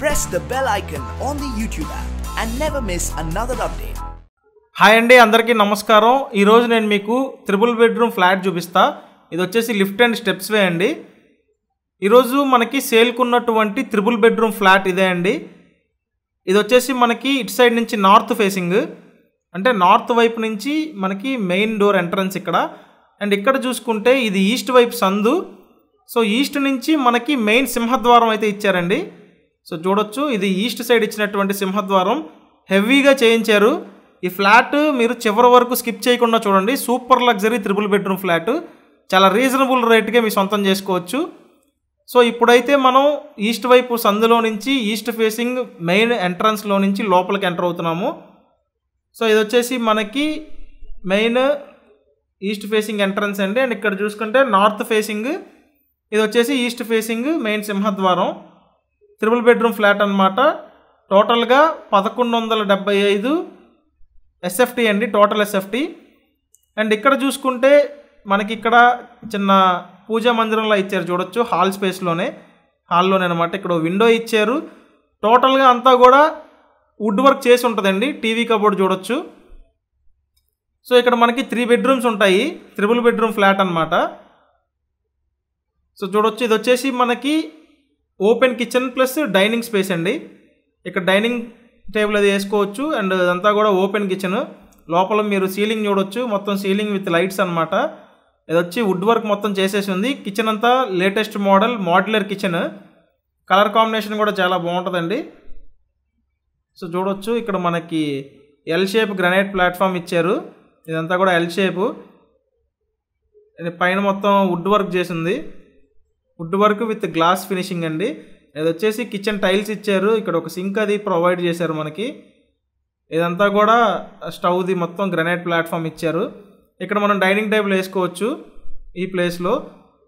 press the bell icon on the YouTube app and never miss another update hi అండి అందరికీ నమస్కారం ఈరోజు నేను మీకు త్రిబుల్ బెడ్రూమ్ ఫ్లాట్ చూపిస్తా ఇది వచ్చేసి లిఫ్ట్ అండ్ స్టెప్స్ వే అండి ఈరోజు మనకి సేల్కున్నటువంటి త్రిబుల్ బెడ్రూమ్ ఫ్లాట్ ఇదే అండి ఇది వచ్చేసి మనకి ఇట్ సైడ్ నుంచి నార్త్ ఫేసింగ్ అంటే నార్త్ వైపు నుంచి మనకి మెయిన్ డోర్ ఎంట్రన్స్ ఇక్కడ అండ్ ఇక్కడ చూసుకుంటే ఇది ఈస్ట్ వైపు సందు సో ఈస్ట్ నుంచి మనకి మెయిన్ సింహద్వారం అయితే ఇచ్చారండి సో చూడొచ్చు ఇది ఈస్ట్ సైడ్ ఇచ్చినటువంటి సింహద్వారం హెవీగా చేయించారు ఈ ఫ్లాట్ మీరు చివరి వరకు స్కిప్ చేయకుండా చూడండి super luxury triple bedroom flat చాలా రీజనబుల్ రేట్కే మీ సొంతం చేసుకోవచ్చు సో ఇప్పుడైతే మనం ఈస్ట్ వైపు సందులో నుంచి ఈస్ట్ ఫేసింగ్ మెయిన్ ఎంట్రన్స్లో నుంచి లోపలికి ఎంటర్ అవుతున్నాము సో ఇది వచ్చేసి మనకి మెయిన్ ఈస్ట్ ఫేసింగ్ ఎంట్రన్స్ అండి అండ్ ఇక్కడ చూసుకుంటే నార్త్ ఫేసింగ్ ఇది వచ్చేసి ఈస్ట్ ఫేసింగ్ మెయిన్ సింహద్వారం త్రిబుల్ బెడ్రూమ్ ఫ్లాట్ అనమాట టోటల్గా పదకొండు వందల డెబ్బై ఐదు ఎస్ఎఫ్టీ అండి టోటల్ ఎస్ఎఫ్టీ అండ్ ఇక్కడ చూసుకుంటే మనకి ఇక్కడ చిన్న పూజా మందిరంలో ఇచ్చారు చూడొచ్చు హాల్ స్పేస్లోనే హాల్లోనే అనమాట ఇక్కడ విండో ఇచ్చారు టోటల్గా అంతా కూడా వుడ్ వర్క్ చేసి ఉంటుందండి టీవీ కబోర్డ్ చూడొచ్చు సో ఇక్కడ మనకి త్రీ బెడ్రూమ్స్ ఉంటాయి త్రిబుల్ బెడ్రూమ్ ఫ్లాట్ అనమాట సో చూడొచ్చు ఇది వచ్చేసి మనకి open kitchen plus dining space అండి ఇక్కడ డైనింగ్ టేబుల్ అది వేసుకోవచ్చు అండ్ అదంతా కూడా ఓపెన్ కిచెన్ లోపల మీరు సీలింగ్ చూడొచ్చు మొత్తం సీలింగ్ విత్ లైట్స్ అనమాట ఇది వచ్చి వుడ్ వర్క్ మొత్తం చేసేసి ఉంది కిచెన్ అంతా latest model modular kitchen colour combination కూడా చాలా బాగుంటుందండి సో చూడొచ్చు ఇక్కడ మనకి ఎల్ షేప్ గ్రనైట్ ప్లాట్ఫామ్ ఇచ్చారు ఇదంతా కూడా ఎల్ షేపు పైన మొత్తం వుడ్ వర్క్ చేసింది wood work with glass finishing అండి ఇది వచ్చేసి కిచెన్ టైల్స్ ఇచ్చారు ఇక్కడ ఒక సింక్ అది ప్రొవైడ్ చేశారు మనకి ఇదంతా కూడా స్టవ్ది మొత్తం గ్రనైట్ ప్లాట్ఫామ్ ఇచ్చారు ఇక్కడ మనం డైనింగ్ టేబుల్ వేసుకోవచ్చు ఈ ప్లేస్లో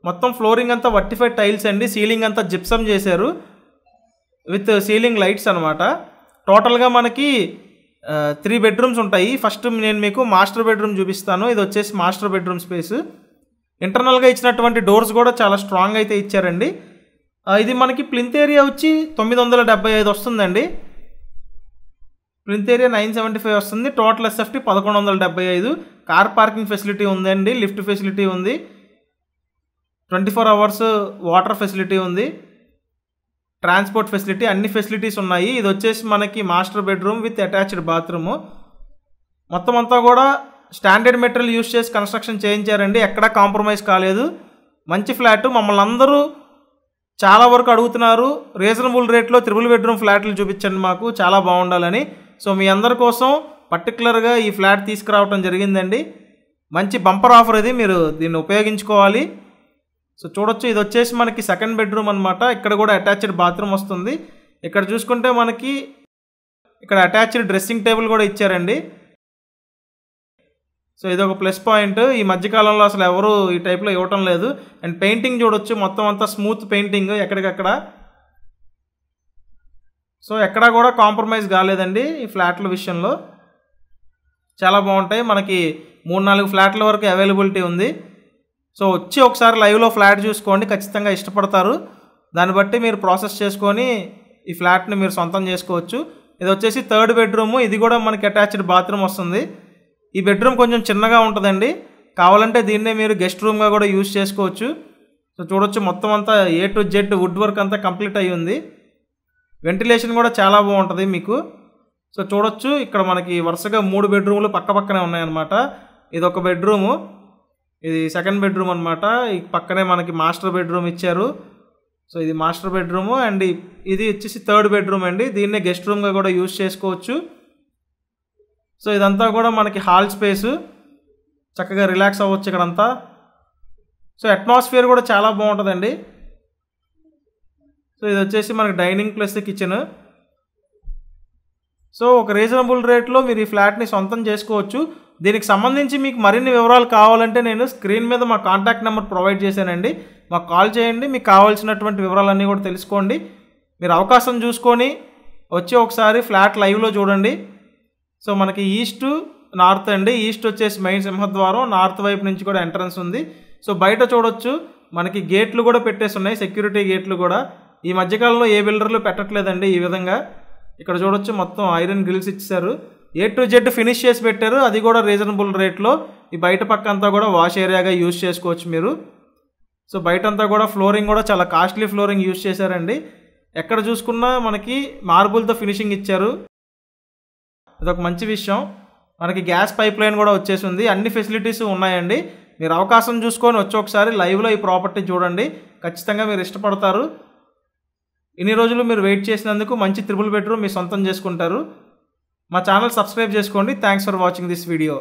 మొత్తం ఫ్లోరింగ్ అంతా వర్టిఫైడ్ టైల్స్ అండి సీలింగ్ అంతా జిప్సమ్ చేశారు విత్ సీలింగ్ లైట్స్ అనమాట టోటల్గా మనకి త్రీ బెడ్రూమ్స్ ఉంటాయి ఫస్ట్ నేను మీకు మాస్టర్ బెడ్రూమ్ చూపిస్తాను ఇది వచ్చేసి మాస్టర్ బెడ్రూమ్ స్పేసు ఇంటర్నల్గా ఇచ్చినటువంటి డోర్స్ కూడా చాలా స్ట్రాంగ్ అయితే ఇచ్చారండి ఇది మనకి ప్లింత్ ఏరియా వచ్చి తొమ్మిది వందల డెబ్బై ఐదు వస్తుందండి plinth area nine seventy five వస్తుంది టోటల్ ఎస్ఎఫ్టీ పదకొండు వందల డెబ్బై ఐదు కార్ పార్కింగ్ ఫెసిలిటీ ఉందండి లిఫ్ట్ ఫెసిలిటీ ఉంది twenty four hours water facility ఉంది ట్రాన్స్పోర్ట్ ఫెసిలిటీ అన్ని ఫెసిలిటీస్ ఉన్నాయి ఇది వచ్చేసి మనకి master bedroom with attached bathroom మొత్తం అంతా కూడా స్టాండర్డ్ మెటీరియల్ యూస్ చేసి కన్స్ట్రక్షన్ చేయించారండి ఎక్కడా కాంప్రమైజ్ కాలేదు మంచి ఫ్లాట్ మమ్మల్ని అందరూ చాలా వరకు అడుగుతున్నారు రీజనబుల్ రేట్లో త్రిబుల్ బెడ్రూమ్ ఫ్లాట్లు చూపించండి మాకు చాలా బాగుండాలని సో మీ అందరి కోసం పర్టికులర్గా ఈ ఫ్లాట్ తీసుకురావటం జరిగిందండి మంచి బంపర్ ఆఫర్ ఇది మీరు దీన్ని ఉపయోగించుకోవాలి సో చూడొచ్చు ఇది వచ్చేసి మనకి సెకండ్ బెడ్రూమ్ అనమాట ఇక్కడ కూడా అటాచ్డ్ బాత్రూమ్ వస్తుంది ఇక్కడ చూసుకుంటే మనకి ఇక్కడ అటాచ్డ్ డ్రెస్సింగ్ టేబుల్ కూడా ఇచ్చారండి సో ఇది ఒక ప్లస్ పాయింట్ ఈ మధ్యకాలంలో అసలు ఎవరు ఈ టైప్లో ఇవ్వటం లేదు అండ్ పెయింటింగ్ చూడొచ్చు మొత్తం అంతా స్మూత్ పెయింటింగ్ ఎక్కడికక్కడ సో ఎక్కడా కూడా కాంప్రమైజ్ కాలేదండి ఈ ఫ్లాట్ల విషయంలో చాలా బాగుంటాయి మనకి మూడు నాలుగు ఫ్లాట్ల వరకు అవైలబిలిటీ ఉంది సో వచ్చి ఒకసారి లైవ్లో ఫ్లాట్ చూసుకోండి ఖచ్చితంగా ఇష్టపడతారు దాన్ని బట్టి మీరు ప్రాసెస్ చేసుకొని ఈ ఫ్లాట్ని మీరు సొంతం చేసుకోవచ్చు ఇది వచ్చేసి థర్డ్ బెడ్రూమ్ ఇది కూడా మనకి అటాచ్డ్ బాత్రూమ్ వస్తుంది ఈ బెడ్రూమ్ కొంచెం చిన్నగా ఉంటుందండి కావాలంటే దీన్నే మీరు గెస్ట్ రూమ్గా కూడా యూజ్ చేసుకోవచ్చు సో చూడొచ్చు మొత్తం అంతా A to Z wood work అంతా కంప్లీట్ అయ్యి ఉంది వెంటిలేషన్ కూడా చాలా బాగుంటుంది మీకు సో చూడొచ్చు ఇక్కడ మనకి వరుసగా మూడు బెడ్రూమ్లు పక్క పక్కనే ఉన్నాయన్నమాట ఇది ఒక బెడ్రూము ఇది సెకండ్ బెడ్రూమ్ అనమాట ఈ పక్కనే మనకి మాస్టర్ బెడ్రూమ్ ఇచ్చారు సో ఇది మాస్టర్ బెడ్రూము అండ్ ఇది వచ్చేసి థర్డ్ బెడ్రూమ్ అండి దీన్నే గెస్ట్ రూమ్గా కూడా యూజ్ చేసుకోవచ్చు సో ఇదంతా కూడా మనకి హాల్ స్పేసు చక్కగా రిలాక్స్ అవ్వచ్చు ఇక్కడంతా సో అట్మాస్ఫియర్ కూడా చాలా బాగుంటుందండి సో ఇది వచ్చేసి మనకి డైనింగ్ ప్లస్ కిచెన్ సో ఒక రీజనబుల్ రేట్లో మీరు ఈ ఫ్లాట్ని సొంతం చేసుకోవచ్చు దీనికి సంబంధించి మీకు మరిన్ని వివరాలు కావాలంటే నేను స్క్రీన్ మీద మా కాంటాక్ట్ నెంబర్ ప్రొవైడ్ చేశానండి మాకు కాల్ చేయండి మీకు కావాల్సినటువంటి వివరాలన్నీ కూడా తెలుసుకోండి మీరు అవకాశం చూసుకొని వచ్చి ఒకసారి ఫ్లాట్ లైవ్లో చూడండి సో మనకి ఈస్ట్ నార్త్ అండి ఈస్ట్ వచ్చేసి మెయిన్ సింహద్వారం నార్త్ వైపు నుంచి కూడా ఎంట్రన్స్ ఉంది సో బయట చూడొచ్చు మనకి గేట్లు కూడా పెట్టేసి ఉన్నాయి సెక్యూరిటీ గేట్లు కూడా ఈ మధ్యకాలంలో ఏ బిల్డర్లు పెట్టట్లేదండి ఈ విధంగా ఇక్కడ చూడొచ్చు మొత్తం ఐరన్ గ్రిల్స్ ఇచ్చారు ఏ టు జెడ్ ఫినిష్ చేసి పెట్టారు అది కూడా రీజనబుల్ రేట్లో ఈ బయట పక్క అంతా కూడా వాష్ ఏరియాగా యూజ్ చేసుకోవచ్చు మీరు సో బయటంతా కూడా ఫ్లోరింగ్ కూడా చాలా కాస్ట్లీ ఫ్లోరింగ్ యూజ్ చేశారండి ఎక్కడ చూసుకున్నా మనకి మార్బుల్తో ఫినిషింగ్ ఇచ్చారు అదొక మంచి విషయం మనకి గ్యాస్ పైప్ లైన్ కూడా వచ్చేసింది అన్ని ఫెసిలిటీస్ ఉన్నాయండి మీరు అవకాశం చూసుకొని వచ్చి ఒకసారి లైవ్లో ఈ ప్రాపర్టీ చూడండి ఖచ్చితంగా మీరు ఇష్టపడతారు ఇన్ని రోజులు మీరు వెయిట్ చేసినందుకు మంచి త్రిబుల్ బెడ్రూమ్ మీ సొంతం చేసుకుంటారు మా ఛానల్ సబ్స్క్రైబ్ చేసుకోండి thanks for watching this video